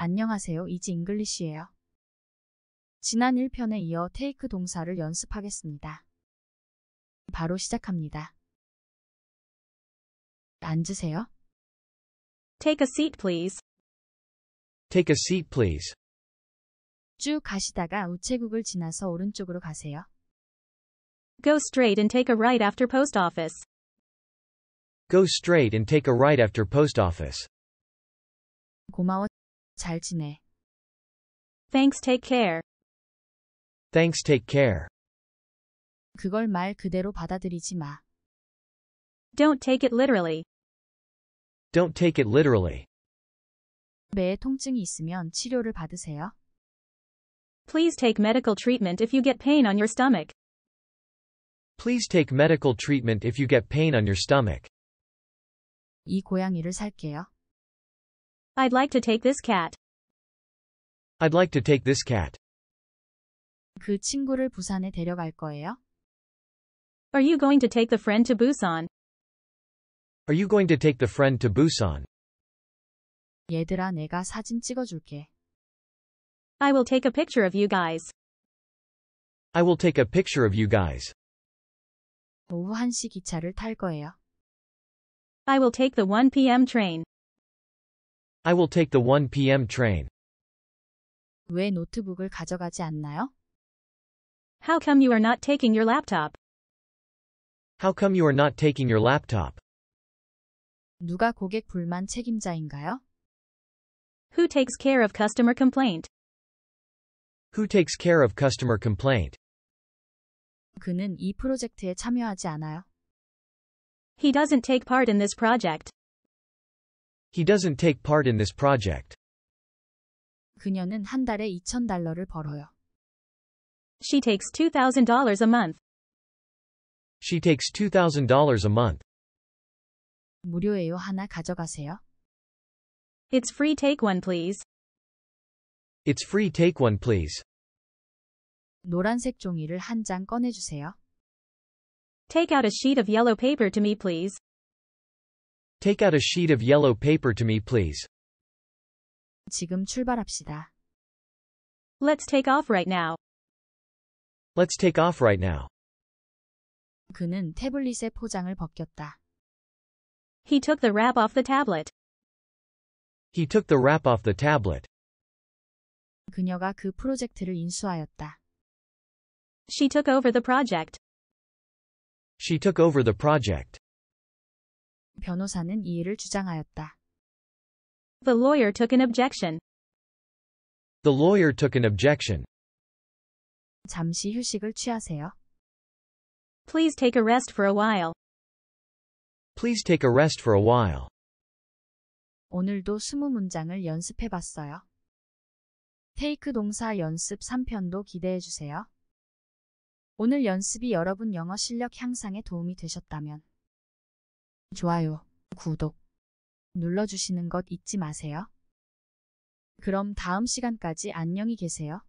안녕하세요. 이지 잉글리시예요. 지난 1편에 이어 테이크 동사를 연습하겠습니다. 바로 시작합니다. 앉으세요. Take a seat, please. Take a seat, please. 쭉 가시다가 우체국을 지나서 오른쪽으로 가세요. Go straight and take a right after post office. Go straight and take a right after post office. 고마워. 잘 지내. Thanks, take care. Thanks, take care. 그걸 말 그대로 받아들이지 마. Don't take it literally. Don't take it literally. 배에 통증이 있으면 치료를 받으세요. Please take medical treatment if you get pain on your stomach. Please take medical treatment if you get pain on your stomach. 이 고양이를 살게요. I'd like to take this cat. I'd like to take this cat. 그 친구를 부산에 데려갈 거예요? Are you going to take the friend to Busan? Are you going to take the friend to Busan? 얘들아, 내가 사진 찍어줄게. I will take a picture of you guys. I will take a picture of you guys. 오후 1시 기차를 탈 거예요. I will take the 1 p.m. train. I will take the 1 p.m. train. 왜 노트북을 가져가지 않나요? How come you are not taking your laptop? How come you are not taking your laptop? 누가 고객 불만 책임자인가요? Who takes care of customer complaint? Who takes care of customer complaint? 그는 이 프로젝트에 참여하지 않아요. He doesn't take part in this project. He doesn't take part in this project. 그녀는 한 달에 2천 달러를 벌어요. She takes $2,000 a month. She takes $2,000 a month. 무료예요. 하나 가져가세요. It's free take one please. It's free take one please. 노란색 종이를 꺼내주세요. Take out a sheet of yellow paper to me please. Take out a sheet of yellow paper to me, please. 지금 출발합시다. Let's take off right now. Let's take off right now. 그는 태블릿의 포장을 벗겼다. He took the wrap off the tablet. He took the wrap off the tablet. 그녀가 그 프로젝트를 인수하였다. She took over the project. She took over the project. 변호사는 이의를 주장하였다. The lawyer took an objection. The lawyer took an objection. 잠시 휴식을 취하세요. Please take a rest for a while. Please take a rest for a while. 오늘도 20문장을 연습해 봤어요. 테이크 동사 연습 3편도 기대해 주세요. 오늘 연습이 여러분 영어 실력 향상에 도움이 되셨다면 좋아요, 구독 눌러주시는 것 잊지 마세요. 그럼 다음 시간까지 안녕히 계세요.